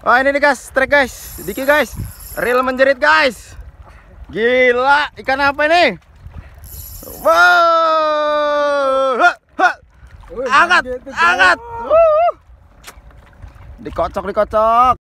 Oh ini nih guys, trek guys, sedikit guys, real menjerit guys. Gila, ikan apa ini? Wow, angkat, angkat. Dikocok, dikocok.